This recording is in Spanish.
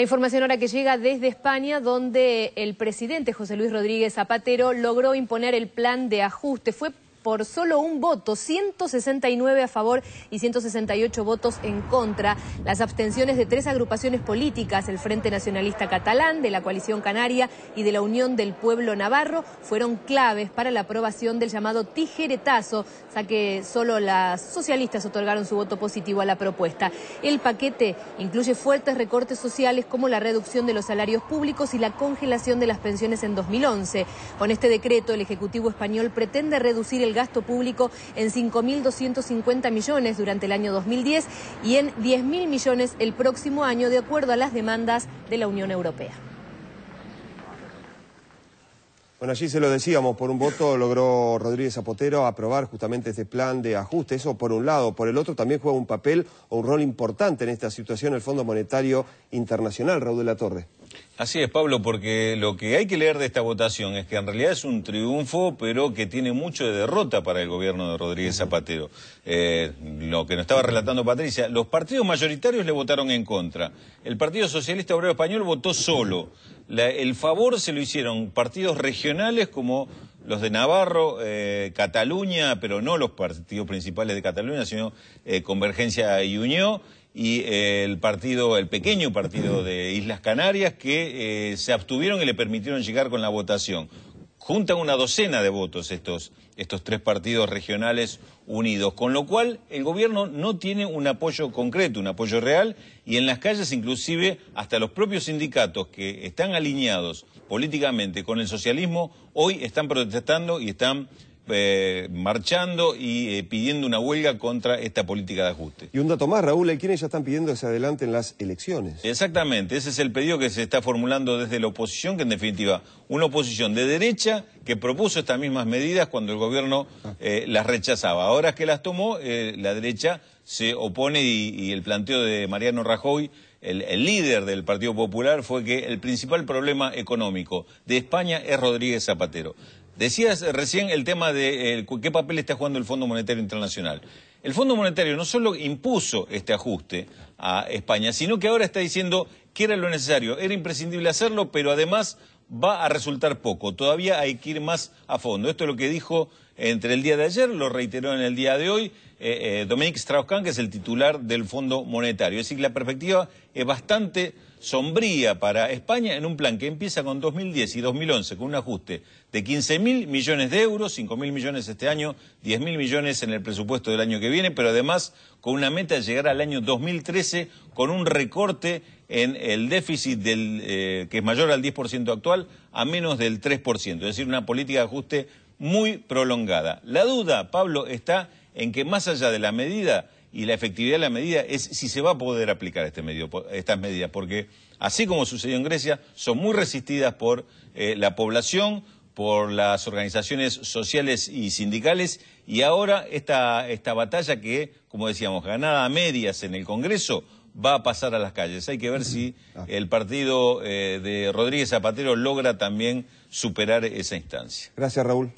La información ahora que llega desde España, donde el presidente José Luis Rodríguez Zapatero logró imponer el plan de ajuste. Fue por solo un voto, 169 a favor y 168 votos en contra. Las abstenciones de tres agrupaciones políticas, el Frente Nacionalista Catalán, de la Coalición Canaria y de la Unión del Pueblo Navarro, fueron claves para la aprobación del llamado tijeretazo, ya que solo las socialistas otorgaron su voto positivo a la propuesta. El paquete incluye fuertes recortes sociales como la reducción de los salarios públicos y la congelación de las pensiones en 2011. Con este decreto, el Ejecutivo español pretende reducir el el gasto público en 5.250 millones durante el año 2010 y en 10.000 millones el próximo año, de acuerdo a las demandas de la Unión Europea. Bueno, allí se lo decíamos, por un voto logró Rodríguez Zapotero aprobar justamente este plan de ajuste, eso por un lado, por el otro también juega un papel o un rol importante en esta situación el Fondo Monetario Internacional, Raúl de la Torre. Así es, Pablo, porque lo que hay que leer de esta votación es que en realidad es un triunfo, pero que tiene mucho de derrota para el gobierno de Rodríguez Zapatero. Eh, lo que nos estaba relatando Patricia, los partidos mayoritarios le votaron en contra. El Partido Socialista Obrero Español votó solo. el favor se lo hicieron partidos regionales como los de Navarro, eh, Cataluña, pero no los partidos principales de Cataluña, sino eh, Convergencia y Unión y el partido, el pequeño partido de Islas Canarias, que eh, se abstuvieron y le permitieron llegar con la votación. Juntan una docena de votos estos, estos tres partidos regionales unidos, con lo cual el gobierno no tiene un apoyo concreto, un apoyo real, y en las calles inclusive hasta los propios sindicatos que están alineados políticamente con el socialismo, hoy están protestando y están eh, marchando y eh, pidiendo una huelga contra esta política de ajuste. Y un dato más, Raúl, ¿y quiénes ya están pidiendo que se en las elecciones. Exactamente, ese es el pedido que se está formulando desde la oposición, que en definitiva, una oposición de derecha que propuso estas mismas medidas cuando el gobierno ah. eh, las rechazaba. Ahora que las tomó, la derecha se opone y, el planteo de Mariano Rajoy el, líder del Partido Popular fue que el principal problema económico de España es Rodríguez Zapatero. Decías recién el tema de eh, qué papel está jugando el Fondo Monetario Internacional. El Fondo Monetario no solo impuso este ajuste a España, sino que ahora está diciendo que era lo necesario, era imprescindible hacerlo, pero además va a resultar poco. Todavía hay que ir más a fondo. Esto es lo que dijo entre el día de ayer, lo reiteró en el día de hoy eh, eh, Dominique Strauss-Kahn, que es el titular del Fondo Monetario. Es decir, la perspectiva es bastante sombría para España en un plan que empieza con 2010 y 2011 con un ajuste de 15.000 millones de euros, 5.000 millones este año, 10.000 millones en el presupuesto del año que viene, pero además con una meta de llegar al año 2013 con un recorte en el déficit eh, que es mayor al 10% actual a menos del 3%, es decir, una política de ajuste muy prolongada. La duda, Pablo, está en que más allá de la medida y la efectividad de la medida es si se va a poder aplicar este estas medidas, porque así como sucedió en Grecia, son muy resistidas por eh, la población, por las organizaciones sociales y sindicales, y ahora esta, esta batalla que, como decíamos, ganada a medias en el Congreso, va a pasar a las calles. Hay que ver si ah. el partido eh, de Rodríguez Zapatero logra también superar esa instancia. Gracias, Raúl.